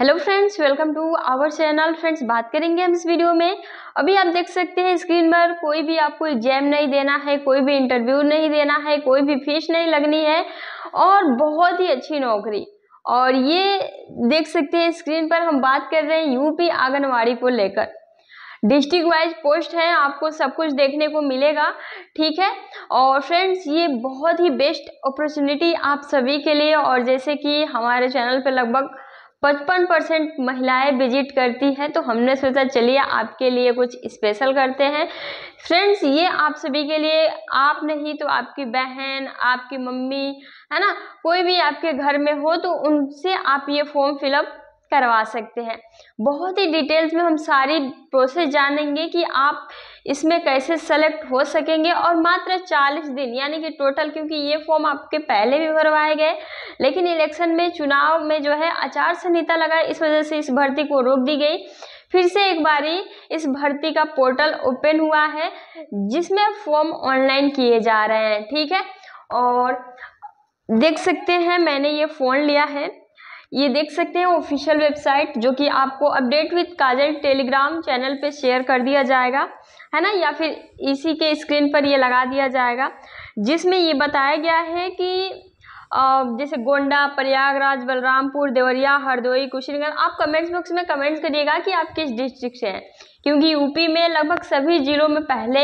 hello friends welcome to our channel friends बात करेंगे हम इस वीडियो में अभी आप देख सकते हैं स्क्रीन पर कोई भी आपको एग्जाम नहीं देना है कोई भी इंटरव्यू नहीं देना है कोई भी फीस नहीं लगनी है और बहुत ही अच्छी नौकरी और ये देख सकते हैं स्क्रीन पर हम बात कर रहे हैं यूपी आंगनबाड़ी को लेकर डिस्ट्रिक्ट वाइज पोस्ट है आपको सब कुछ देखने को मिलेगा ठीक है और फ्रेंड्स ये बहुत ही बेस्ट अपॉर्चुनिटी आप सभी के लिए और जैसे कि हमारे चैनल पर लगभग पचपन परसेंट महिलाएँ विजिट करती हैं तो हमने सोचा चलिए आपके लिए कुछ स्पेशल करते हैं फ्रेंड्स ये आप सभी के लिए आप नहीं तो आपकी बहन आपकी मम्मी है ना कोई भी आपके घर में हो तो उनसे आप ये फॉर्म फिलअप करवा सकते हैं बहुत ही डिटेल्स में हम सारी प्रोसेस जानेंगे कि आप इसमें कैसे सेलेक्ट हो सकेंगे और मात्र 40 दिन यानी कि टोटल क्योंकि ये फॉर्म आपके पहले भी भरवाए गए लेकिन इलेक्शन में चुनाव में जो है आचार संहिता लगा इस वजह से इस भर्ती को रोक दी गई फिर से एक बारी इस भर्ती का पोर्टल ओपन हुआ है जिसमें फॉर्म ऑनलाइन किए जा रहे हैं ठीक है और देख सकते हैं मैंने ये फ़ोन लिया है ये देख सकते हैं ऑफिशियल वेबसाइट जो कि आपको update with Kajal Telegram channel पे शेयर कर दिया जाएगा है ना या फिर इसी के स्क्रीन पर ये लगा दिया जाएगा जिसमें ये बताया गया है कि जैसे गोंडा प्रयागराज बलरामपुर देवरिया हरदोई कुशीनगर आप कमेंट्स बॉक्स में कमेंट्स करिएगा कि आप किस डिस्ट्रिक्ट से हैं क्योंकि यूपी में लगभग सभी ज़िलों में पहले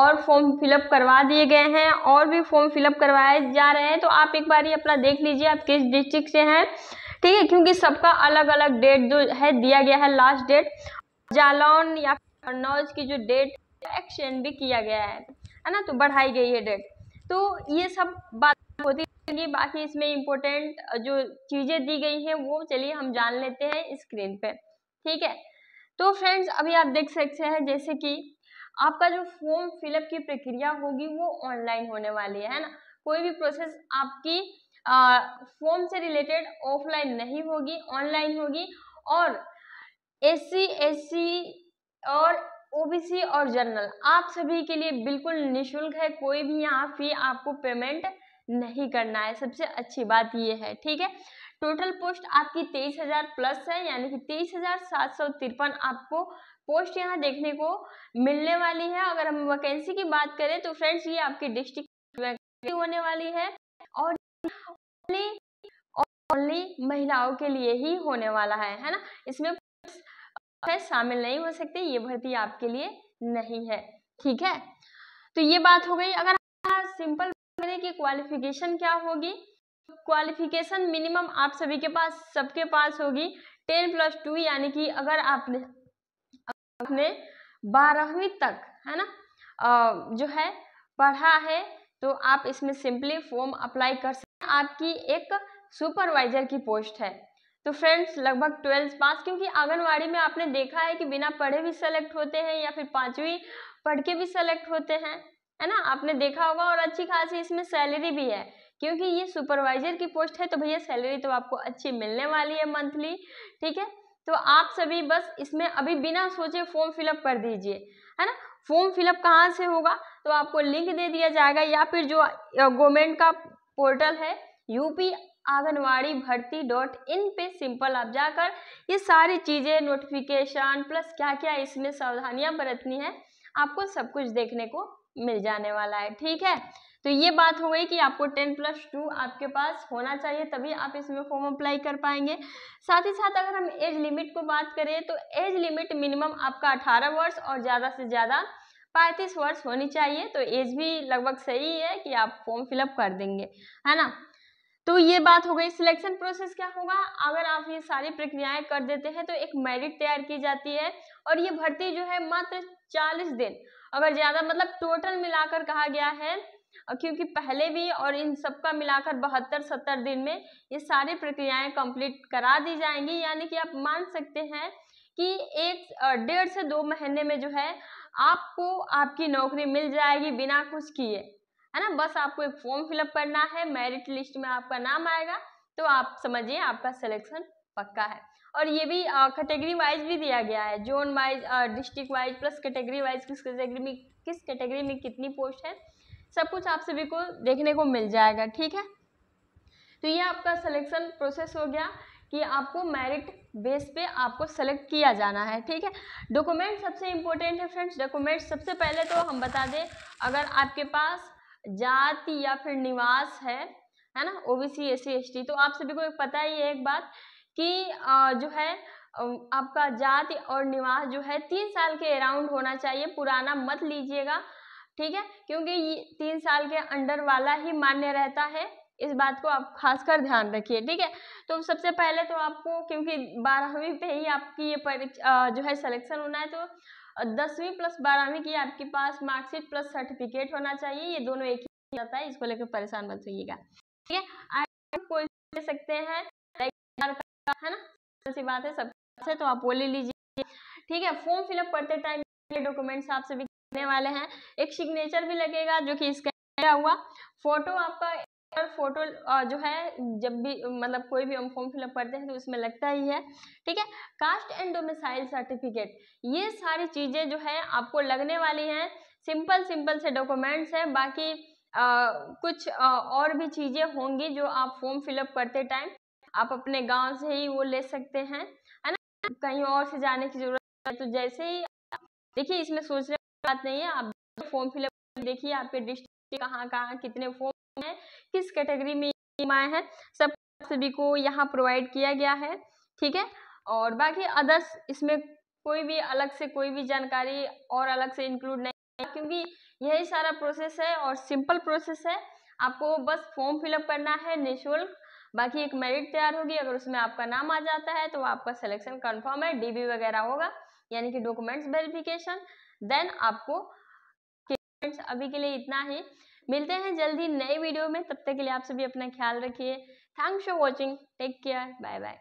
और फॉर्म फिलअप करवा दिए गए हैं और भी फॉर्म फिलअप करवाए जा रहे हैं तो आप एक बार ही अपना देख लीजिए आप किस डिस्ट्रिक्ट से हैं ठीक है क्योंकि सबका अलग अलग डेट जो है दिया गया है लास्ट डेट जालौन या कन्नौज की जो डेट एक्सचेंज भी किया गया है है ना तो बढ़ाई गई है डेट तो ये सब बात होती चलिए बाकी इसमें इम्पोर्टेंट जो चीज़ें दी गई हैं वो चलिए हम जान लेते हैं स्क्रीन पे ठीक है तो फ्रेंड्स अभी आप देख सकते हैं जैसे कि आपका जो फॉर्म फिलअप की प्रक्रिया होगी वो ऑनलाइन होने वाली है ना कोई भी प्रोसेस आपकी फॉर्म से रिलेटेड ऑफलाइन नहीं होगी ऑनलाइन होगी और एस सी और ओबीसी और जर्नल आप सभी के लिए बिल्कुल निशुल्क है कोई भी यहाँ फी आपको पेमेंट नहीं करना है सबसे अच्छी बात ये है ठीक है टोटल पोस्ट आपकी तेईस हजार प्लस है यानी कि तेईस हजार सात सौ तिरपन आपको पोस्ट यहाँ देखने को मिलने वाली है अगर हम वैकेंसी की बात करें तो फ्रेंड्स ये आपकी डिस्ट्रिक्ट वैकेंसी होने वाली है और ओनली महिलाओं के लिए ही होने वाला है है ना इसमें शामिल नहीं हो सकते ये भर्ती आपके लिए नहीं है ठीक है तो ये बात हो गई अगर सिंपल करें कि क्वालिफिकेशन क्या होगी क्वालिफिकेशन मिनिमम आप सभी के पास सबके पास होगी टेन प्लस टू यानी कि अगर आपने आपने बारहवीं तक है ना आ, जो है पढ़ा है तो आप इसमें सिंपली फॉर्म अप्लाई कर सकते हैं आपकी एक सुपरवाइजर की पोस्ट है तो फ्रेंड्स लगभग ट्वेल्थ पास क्योंकि आंगनवाड़ी में आपने देखा है कि बिना पढ़े भी सेलेक्ट होते हैं या फिर पाँचवीं पढ़ के भी सेलेक्ट होते हैं है ना आपने देखा होगा और अच्छी खासी इसमें सैलरी भी है क्योंकि ये सुपरवाइजर की पोस्ट है तो भैया सैलरी तो आपको अच्छी मिलने वाली है मंथली ठीक है तो आप सभी बस इसमें अभी बिना सोचे फॉर्म फिलअप कर दीजिए है ना फॉर्म फिलअप कहाँ से होगा तो आपको लिंक दे दिया जाएगा या फिर जो गवर्नमेंट का पोर्टल है यूपी आंगनवाड़ी भर्ती डॉट इन पे सिंपल आप जाकर ये सारी चीज़ें नोटिफिकेशन प्लस क्या क्या इसमें सावधानियां बरतनी है आपको सब कुछ देखने को मिल जाने वाला है ठीक है तो ये बात हो गई कि आपको टेन प्लस टू आपके पास होना चाहिए तभी आप इसमें फॉर्म अप्लाई कर पाएंगे साथ ही साथ अगर हम एज लिमिट को बात करें तो एज लिमिट मिनिमम आपका अठारह वर्ष और ज़्यादा से ज़्यादा पैंतीस वर्ष होनी चाहिए तो एज भी लगभग सही है कि आप फॉर्म फिलअप कर देंगे है ना तो ये बात हो गई सिलेक्शन प्रोसेस क्या होगा अगर आप ये सारी प्रक्रियाएं कर देते हैं तो एक मेरिट तैयार की जाती है और ये भर्ती जो है मात्र चालीस दिन अगर ज़्यादा मतलब टोटल मिलाकर कहा गया है क्योंकि पहले भी और इन सबका मिलाकर बहत्तर सत्तर दिन में ये सारी प्रक्रियाएं कंप्लीट करा दी जाएंगी यानी कि आप मान सकते हैं कि एक डेढ़ से दो महीने में जो है आपको आपकी नौकरी मिल जाएगी बिना कुछ किए है ना बस आपको एक फॉर्म फिलअप करना है मेरिट लिस्ट में आपका नाम आएगा तो आप समझिए आपका सिलेक्शन पक्का है और ये भी कैटेगरी वाइज भी दिया गया है zone wise district wise plus category wise किस कैटेगरी में किस कैटेगरी में कितनी पोस्ट है सब कुछ आप सभी को देखने को मिल जाएगा ठीक है तो ये आपका सिलेक्शन प्रोसेस हो गया कि आपको मेरिट बेस पे आपको सेलेक्ट किया जाना है ठीक है डॉक्यूमेंट सबसे इम्पोर्टेंट है फ्रेंड्स डॉक्यूमेंट सबसे पहले तो हम बता दें अगर आपके पास जाति या फिर निवास है है ना ओबीसी एस सी तो आप सभी को पता ही है एक बात कि जो है आपका जाति और निवास जो है तीन साल के अराउंड होना चाहिए पुराना मत लीजिएगा ठीक है क्योंकि तीन साल के अंडर वाला ही मान्य रहता है इस बात को आप खासकर ध्यान रखिए ठीक है तो सबसे पहले तो आपको क्योंकि बारहवीं पे ही आपकी ये परीक्षा जो है सिलेक्शन होना है तो दसवीं प्लस बारहवीं की आपके पास मार्कशीट प्लस सर्टिफिकेट होना चाहिए ये दोनों एक ही जाता है इसको लेकर परेशान मत होइएगा ठीक है आप कोई सकते हैं है ना सी बात है सब है तो आप वो ले लीजिए ठीक है फॉर्म फिलअप करते टाइम ये डॉक्यूमेंट्स आप सभी करने वाले हैं एक सिग्नेचर भी लगेगा जो कि इसका हुआ फोटो आपका फोटो जो है जब भी मतलब कोई भी हम फॉर्म फिलअप करते हैं तो उसमें लगता ही है ठीक है कास्ट एंड डोमिसाइल सर्टिफिकेट ये सारी चीज़ें जो है आपको लगने वाली हैं सिंपल सिंपल से डॉक्यूमेंट्स हैं बाकी आ, कुछ आ, और भी चीज़ें होंगी जो आप फॉर्म फिलअप करते टाइम आप अपने गांव से ही वो ले सकते हैं है ना कहीं और से जाने की जरूरत है तो जैसे ही देखिए इसमें सोचने की बात नहीं है आप फॉर्म फिलअप देखिए आपके डिस्ट्रिक्ट कहाँ कहाँ कितने फॉर्म हैं किस कैटेगरी में आए हैं सब सभी को यहाँ प्रोवाइड किया गया है ठीक है और बाकी अदर्स इसमें कोई भी अलग से कोई भी जानकारी और अलग से इंक्लूड नहीं है क्योंकि यही सारा प्रोसेस है और सिंपल प्रोसेस है आपको बस फॉर्म फिलअप करना है निःशुल्क बाकी एक मेरिट तैयार होगी अगर उसमें आपका नाम आ जाता है तो आपका सिलेक्शन कन्फर्म है डीबी वगैरह होगा यानी कि डॉक्यूमेंट्स वेरिफिकेशन देन आपको अभी के लिए इतना ही मिलते हैं जल्दी नए वीडियो में तब तक के लिए आप सभी अपना ख्याल रखिए thanks for watching take care bye bye